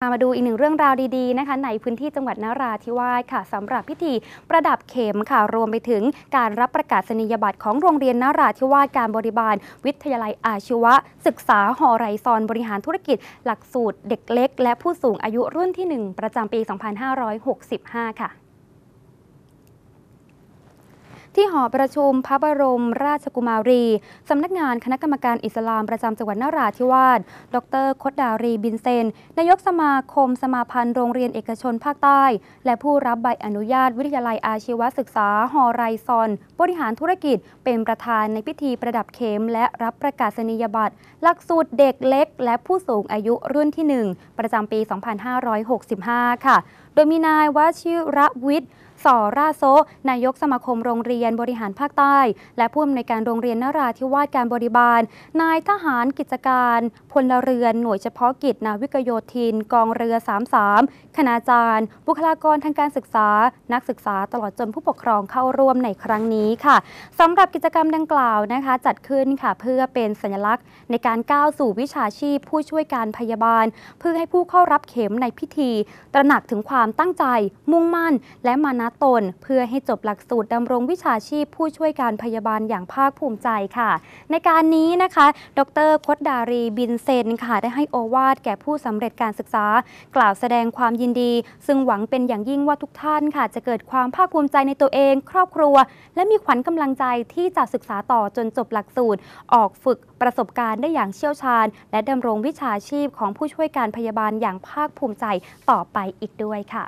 มาดูอีกหนึ่งเรื่องราวดี ๆนะคะในพื้นที่จังหวัดนาราธิวาสค่ะสำหรับพิธีประดับเข็มค่ะรวมไปถึงการรับประกาศนียบัตรของโรงเรียนนาราธิวาสการบริบาลวิทยาลัยอาชีวะ ศึกษาหอไรซอนบริหารธุรกิจ หลักสูตรเด็กเล็กและผู้สูงอายุรุ่นที่ 1 ประจำปี 2565 ค่ะที่หอประชุม พระบรมราชกุมารี สำนักงานคณะกรรมการอิสลามประจำจังหวัดนราธิวาส ดรคดดารีบินเซน นายกสมาคมสมาพันธ์โรงเรียนเอกชนภาคใต้ และผู้รับใบอนุญาตวิทยาลัยอาชีวศึกษาหอไรซอน บริหารธุรกิจเป็นประธานในพิธีประดับเข็มและรับประกาศนียบัตร หลักสูตรเด็กเล็ก และผู้สูงอายุรุ่นที่ 1 ประจำปี 2565 ค่ะ โดยมีนายวชิระวิทย์สอราโซนายกสมาคมโรงเรียนบริหารภาคใต้ และผู้อำนวยการโรงเรียนนราธิวาสการบริบาล นายทหารกิจการพลเรือน หน่วยเฉพาะกิจ นาวิกโยธิน กองเรือ 33 คณาจารย์ บุคลากรทางการศึกษา นักศึกษาตลอดจนผู้ปกครองเข้าร่วมในครั้งนี้ค่ะสำหรับกิจกรรมดังกล่าวนะคะจัดขึ้นค่ะเพื่อเป็นสัญลักษณ์ในการก้าวสู่วิชาชีพ ผู้ช่วยการพยาบาล เพื่อให้ผู้เข้ารับเข็มในพิธี ตระหนักถึงความตั้งใจ มุ่งมั่นและมานะตนเพื่อให้จบหลักสูตรดำรงวิชาชีพผู้ช่วยการพยาบาลอย่างภาคภูมิใจค่ะ ในการนี้นะคะ ดรคดดารีบินเซนค่ะ ได้ให้โอวาดแก่ผู้สำเร็จการศึกษา กล่าวแสดงความยินดี ซึ่งหวังเป็นอย่างยิ่งว่าทุกท่านค่ะจะเกิดความภาคภูมิใจในตัวเองครอบครัว และมีขวัญกำลังใจที่จะศึกษาต่อจนจบหลักสูตร ออกฝึกประสบการณ์ได้อย่างเชี่ยวชาญ และดำรงวิชาชีพของผู้ช่วยการพยาบาลอย่างภาคภูมิใจต่อไปอีกด้วยค่ะ